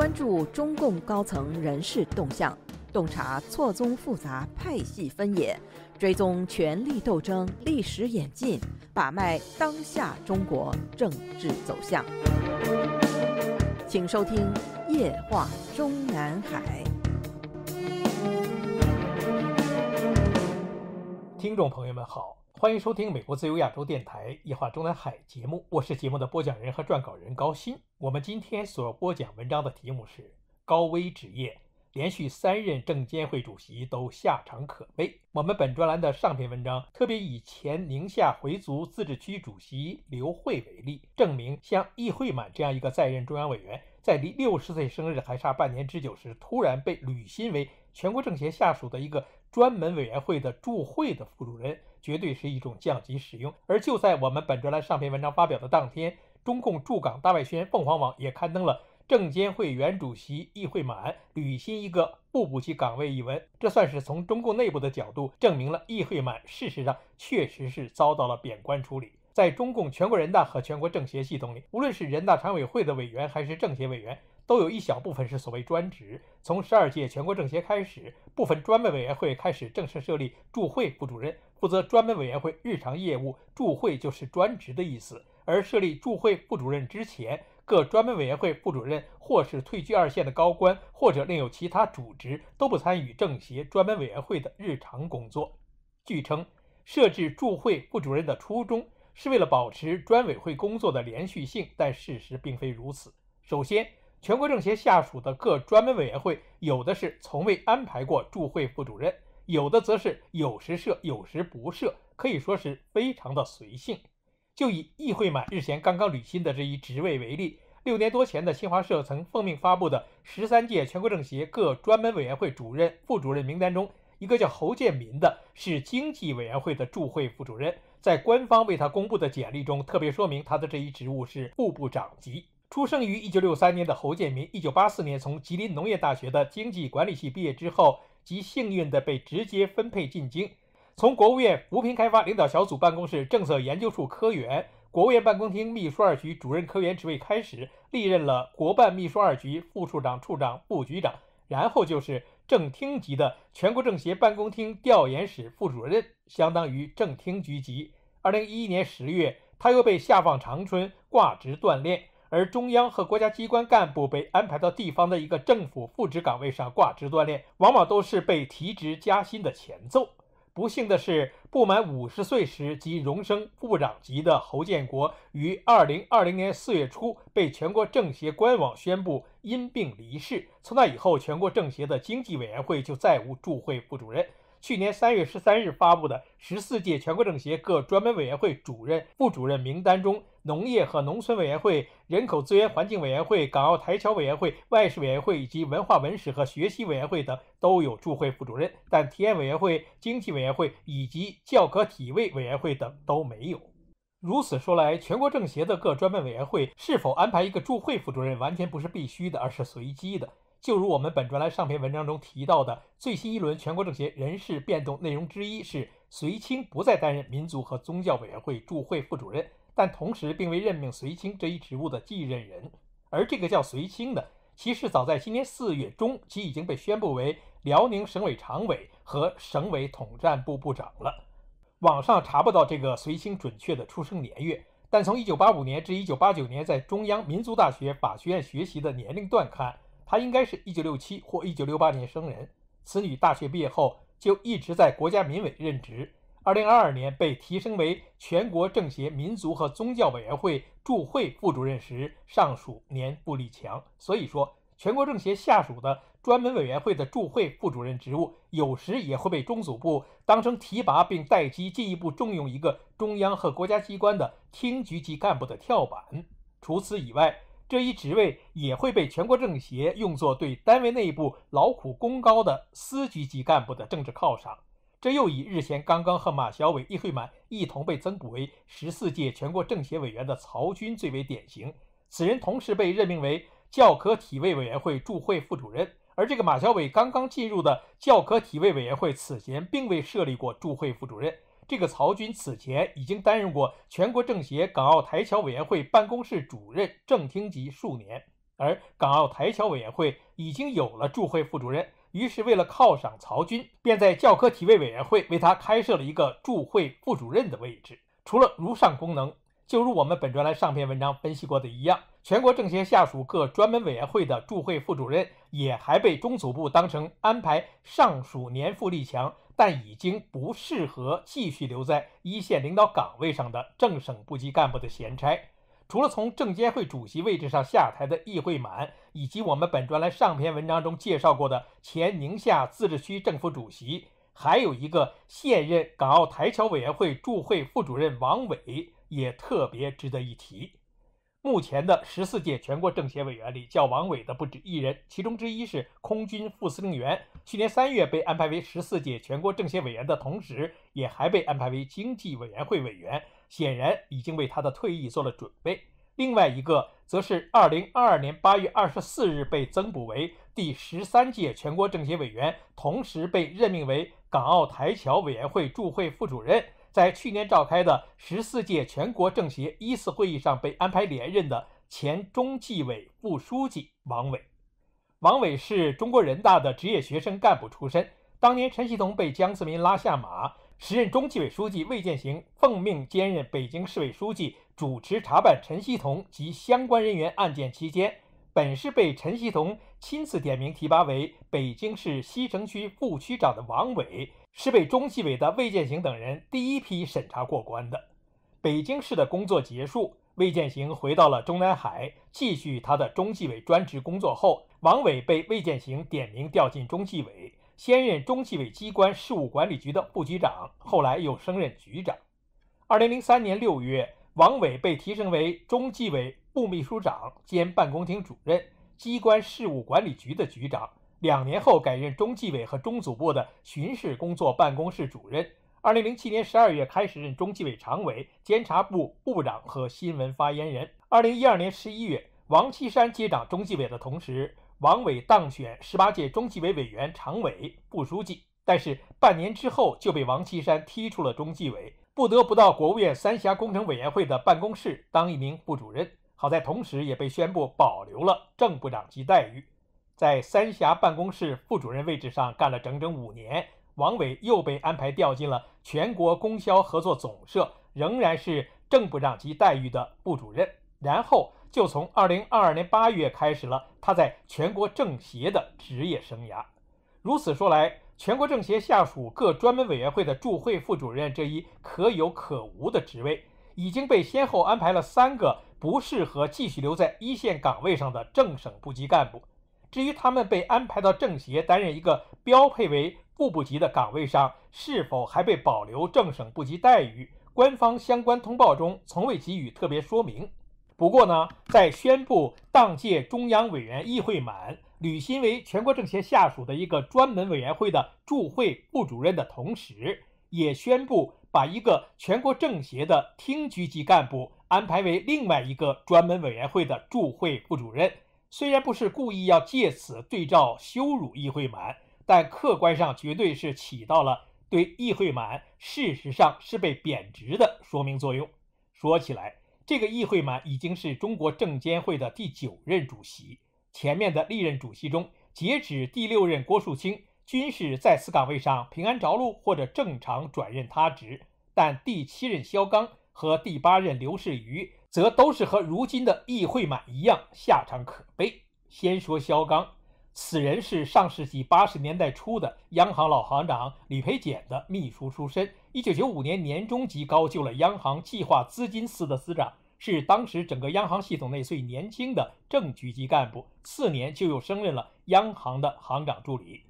关注中共高层人事动向，洞察错综复杂派系分野，追踪权力斗争历史演进，把脉当下中国政治走向。请收听《夜话中南海》。听众朋友们好。欢迎收听美国自由亚洲电台《夜话中南海》节目，我是节目的播讲人和撰稿人高鑫。我们今天所播讲文章的题目是“高危职业，连续三任证监会主席都下场可悲”。我们本专栏的上篇文章，特别以前宁夏回族自治区主席刘慧为例，证明像易会满这样一个在任中央委员，在离六十岁生日还差半年之久时，突然被履新为。全国政协下属的一个专门委员会的驻会的副主任，绝对是一种降级使用。而就在我们本专栏上篇文章发表的当天，中共驻港大外宣凤凰网也刊登了证监会原主席易会满履新一个副部级岗位一文，这算是从中共内部的角度证明了易会满事实上确实是遭到了贬官处理。在中共全国人大和全国政协系统里，无论是人大常委会的委员还是政协委员，都有一小部分是所谓专职。从十二届全国政协开始，部分专门委员会开始正式设立驻会副主任，负责专门委员会日常业务。驻会就是专职的意思。而设立驻会副主任之前，各专门委员会副主任或是退居二线的高官，或者另有其他主职，都不参与政协专门委员会的日常工作。据称，设置驻会副主任的初衷是为了保持专委会工作的连续性，但事实并非如此。首先，全国政协下属的各专门委员会，有的是从未安排过驻会副主任，有的则是有时设有时不设，可以说是非常的随性。就以议会满日前刚刚履新的这一职位为例，六年多前的新华社曾奉命发布的十三届全国政协各专门委员会主任、副主任名单中，一个叫侯建民的，是经济委员会的驻会副主任，在官方为他公布的简历中，特别说明他的这一职务是副部长级。出生于1963年的侯建民，1984年从吉林农业大学的经济管理系毕业之后，极幸运地被直接分配进京，从国务院扶贫开发领导小组办公室政策研究处科员、国务院办公厅秘书二局主任科员职位开始，历任了国办秘书二局副处长、处长、副局长，然后就是正厅级的全国政协办公厅调研室副主任，相当于正厅局级。2011年10月，他又被下放长春挂职锻炼。而中央和国家机关干部被安排到地方的一个政府副职岗位上挂职锻炼，往往都是被提职加薪的前奏。不幸的是，不满五十岁时即荣升部长级的侯建国，于二零二零年四月初被全国政协官网宣布因病离世。从那以后，全国政协的经济委员会就再无驻会副主任。去年三月十三日发布的十四届全国政协各专门委员会主任、副主任名单中，农业和农村委员会、人口资源环境委员会、港澳台侨委员会、外事委员会以及文化文史和学习委员会等都有驻会副主任，但提案委员会、经济委员会以及教科体卫委员会等都没有。如此说来，全国政协的各专门委员会是否安排一个驻会副主任，完全不是必须的，而是随机的。就如我们本专栏上篇文章中提到的，最新一轮全国政协人事变动内容之一是隋清不再担任民族和宗教委员会驻会副主任，但同时并未任命隋清这一职务的继任人。而这个叫隋清的，其实早在今年四月中，其已经被宣布为辽宁省委常委和省委统战部部长了。网上查不到这个隋清准确的出生年月，但从1985年至1989年在中央民族大学法学院学习的年龄段看。她应该是一九六七或一九六八年生人。此女大学毕业后就一直在国家民委任职。二零二二年被提升为全国政协民族和宗教委员会驻会副主任时尚属年富力强。所以说，全国政协下属的专门委员会的驻会副主任职务，有时也会被中组部当成提拔并待机进一步重用一个中央和国家机关的厅局级干部的跳板。除此以外。这一职位也会被全国政协用作对单位内部劳苦功高的司局级干部的政治犒赏，这又以日前刚刚和马晓伟、易会满一同被增补为十四届全国政协委员的曹军最为典型。此人同时被任命为教科体卫委员会驻会副主任，而这个马晓伟刚刚进入的教科体卫委员会此前并未设立过驻会副主任。这个曹军此前已经担任过全国政协港澳台侨委员会办公室主任、正厅级数年，而港澳台侨委员会已经有了驻会副主任，于是为了犒赏曹军，便在教科体卫委员会为他开设了一个驻会副主任的位置。除了如上功能，就如我们本专栏上篇文章分析过的一样，全国政协下属各专门委员会的驻会副主任也还被中组部当成安排上属年富力强。但已经不适合继续留在一线领导岗位上的正省部级干部的闲差，除了从证监会主席位置上下台的易会满，以及我们本专栏上篇文章中介绍过的前宁夏自治区政府主席，还有一个现任港澳台侨委员会驻会副主任王伟，也特别值得一提。目前的十四届全国政协委员里叫王伟的不止一人，其中之一是空军副司令员，去年三月被安排为十四届全国政协委员的同时，也还被安排为经济委员会委员，显然已经为他的退役做了准备。另外一个则是二零二二年八月二十四日被增补为第十三届全国政协委员，同时被任命为港澳台侨委员会驻会副主任。在去年召开的十四届全国政协一次会议上被安排连任的前中纪委副书记王伟，王伟是中国人大的职业学生干部出身。当年陈希同被江泽民拉下马，时任中纪委书记魏建行奉命兼任北京市委书记，主持查办陈希同及相关人员案件期间，本是被陈希同亲自点名提拔为北京市西城区副区长的王伟。是被中纪委的魏建行等人第一批审查过关的。北京市的工作结束，魏建行回到了中南海，继续他的中纪委专职工作。后，王伟被魏建行点名调进中纪委，先任中纪委机关事务管理局的副局长，后来又升任局长。二零零三年六月，王伟被提升为中纪委副秘书长兼办公厅主任、机关事务管理局的局长。两年后，改任中纪委和中组部的巡视工作办公室主任。二零零七年十二月开始任中纪委常委、监察部部长和新闻发言人。二零一二年十一月，王岐山接掌中纪委的同时，王伟当选十八届中纪委委员、常委、副书记。但是半年之后就被王岐山踢出了中纪委，不得不到国务院三峡工程委员会的办公室当一名副主任。好在同时也被宣布保留了正部长级待遇。在三峡办公室副主任位置上干了整整五年，王伟又被安排调进了全国供销合作总社，仍然是正部长级待遇的部主任。然后就从二零二二年八月开始了他在全国政协的职业生涯。如此说来，全国政协下属各专门委员会的驻会副主任这一可有可无的职位，已经被先后安排了三个不适合继续留在一线岗位上的正省部级干部。至于他们被安排到政协担任一个标配为副部级的岗位上，是否还被保留正省部级待遇，官方相关通报中从未给予特别说明。不过呢，在宣布当届中央委员议会满，履新为全国政协下属的一个专门委员会的驻会部主任的同时，也宣布把一个全国政协的厅局级干部安排为另外一个专门委员会的驻会部主任。虽然不是故意要借此对照羞辱易会满，但客观上绝对是起到了对易会满事实上是被贬值的说明作用。说起来，这个易会满已经是中国证监会的第九任主席，前面的历任主席中，截止第六任郭树清均是在此岗位上平安着陆或者正常转任他职，但第七任肖钢和第八任刘士余。则都是和如今的易会满一样，下场可悲。先说肖钢，此人是上世纪八十年代初的央行老行长李培俭的秘书出身。一九九五年年中级高就了央行计划资金司的司长，是当时整个央行系统内最年轻的正局级干部。次年就又升任了央行的行长助理。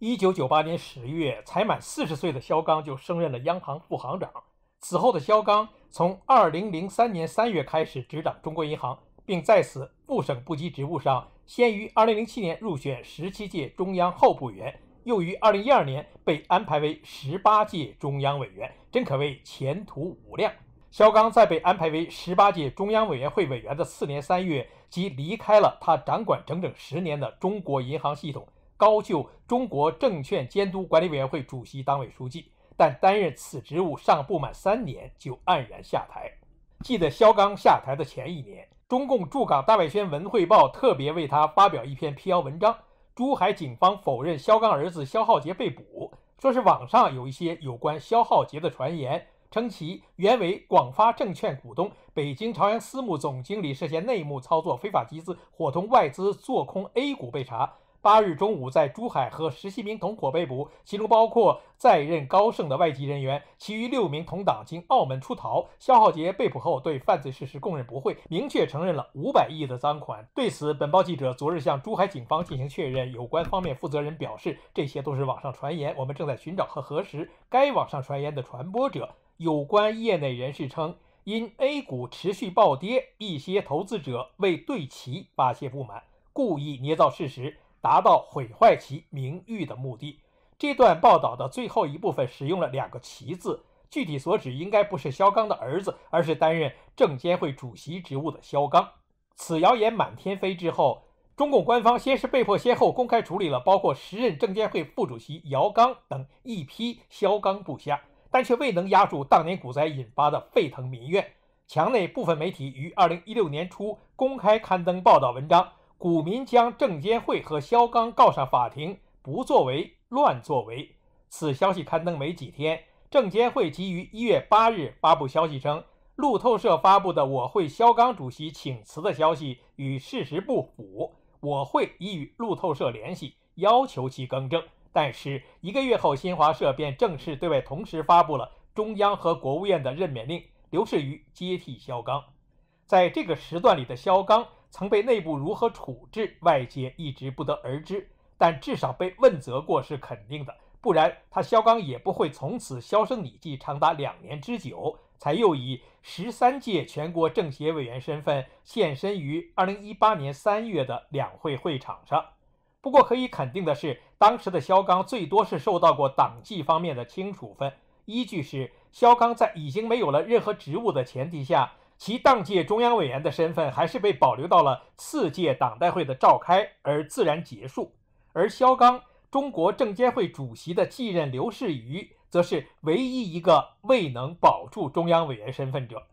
一九九八年十月，才满四十岁的肖钢就升任了央行副行长。此后的肖钢。从2003年3月开始执掌中国银行，并在此副省部级职务上，先于2007年入选十七届中央候补委员，又于2012年被安排为十八届中央委员，真可谓前途无量。肖钢在被安排为十八届中央委员会委员的次年3月，即离开了他掌管整整十年的中国银行系统，高就中国证券监督管理委员会主席党委书记。但担任此职务尚不满三年，就黯然下台。记得肖钢下台的前一年，中共驻港大外宣文汇报特别为他发表一篇辟谣文章。珠海警方否认肖钢儿子肖浩杰被捕，说是网上有一些有关肖浩杰的传言，称其原为广发证券股东、北京朝阳私募总经理，涉嫌内幕操作、非法集资，伙同外资做空 A 股被查。八日中午，在珠海和十七名同伙被捕，其中包括在任高盛的外籍人员。其余六名同党经澳门出逃。肖浩杰被捕后，对犯罪事实供认不讳，明确承认了五百亿的赃款。对此，本报记者昨日向珠海警方进行确认，有关方面负责人表示，这些都是网上传言，我们正在寻找和核实该网上传言的传播者。有关业内人士称，因 A 股持续暴跌，一些投资者为对其发泄不满，故意捏造事实。达到毁坏其名誉的目的。这段报道的最后一部分使用了两个“其”字，具体所指应该不是肖钢的儿子，而是担任证监会主席职务的肖钢。此谣言满天飞之后，中共官方先是被迫先后公开处理了包括时任证监会副主席姚刚等一批肖钢部下，但却未能压住当年股灾引发的沸腾民怨。墙内部分媒体于二零一六年初公开刊登报道文章。股民将证监会和肖钢告上法庭，不作为、乱作为。此消息刊登没几天，证监会即于一月八日发布消息称，路透社发布的“我会肖钢主席请辞”的消息与事实不符，我会已与路透社联系，要求其更正。但是一个月后，新华社便正式对外同时发布了中央和国务院的任免令，刘士余接替肖钢。在这个时段里的肖钢。曾被内部如何处置，外界一直不得而知。但至少被问责过是肯定的，不然他肖钢也不会从此销声匿迹长达两年之久，才又以十三届全国政协委员身份现身于二零一八年三月的两会会场上。不过可以肯定的是，当时的肖钢最多是受到过党纪方面的轻处分，依据是肖钢在已经没有了任何职务的前提下。其当届中央委员的身份还是被保留到了次届党代会的召开而自然结束，而肖钢中国证监会主席的继任刘士余则是唯一一个未能保住中央委员身份者。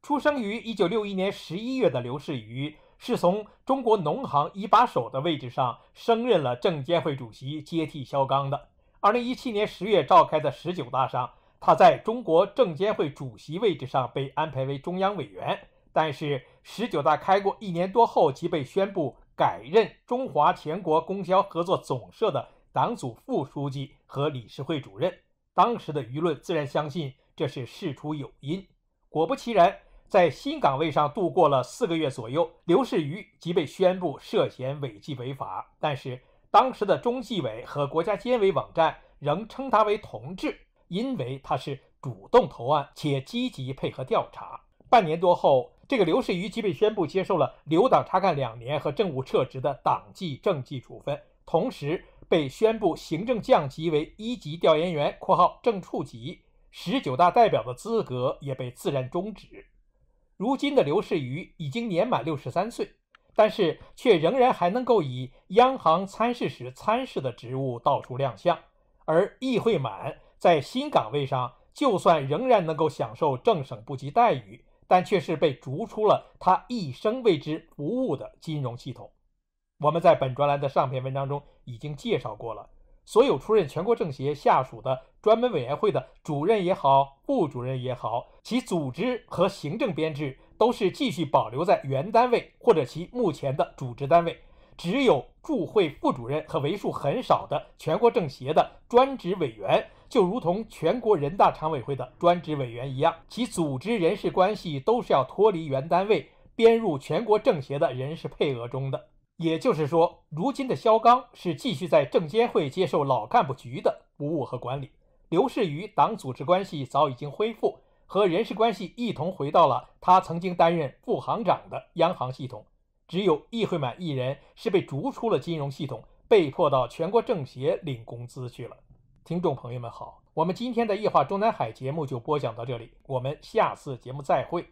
出生于1961年11月的刘士余是从中国农行一把手的位置上升任了证监会主席，接替肖钢的。2017年10月召开的十九大上。他在中国证监会主席位置上被安排为中央委员，但是十九大开过一年多后，即被宣布改任中华全国供销合作总社的党组副书记和理事会主任。当时的舆论自然相信这是事出有因。果不其然，在新岗位上度过了四个月左右，刘士余即被宣布涉嫌违纪违法。但是，当时的中纪委和国家监委网站仍称他为同志。因为他是主动投案且积极配合调查，半年多后，这个刘士余即被宣布接受了留党察看两年和政务撤职的党纪政纪处分，同时被宣布行政降级为一级调研员（括号正处级），十九大代表的资格也被自然终止。如今的刘士余已经年满六十三岁，但是却仍然还能够以央行参事室参事的职务到处亮相，而议会满。在新岗位上，就算仍然能够享受正省部级待遇，但却是被逐出了他一生为之服务的金融系统。我们在本专栏的上篇文章中已经介绍过了，所有出任全国政协下属的专门委员会的主任也好、副主任也好，其组织和行政编制都是继续保留在原单位或者其目前的组织单位，只有驻会副主任和为数很少的全国政协的专职委员。就如同全国人大常委会的专职委员一样，其组织人事关系都是要脱离原单位，编入全国政协的人事配额中的。也就是说，如今的肖钢是继续在证监会接受老干部局的服务和管理；刘士余党组织关系早已经恢复，和人事关系一同回到了他曾经担任副行长的央行系统。只有易会满一人是被逐出了金融系统，被迫到全国政协领工资去了。听众朋友们好，我们今天的夜话中南海节目就播讲到这里，我们下次节目再会。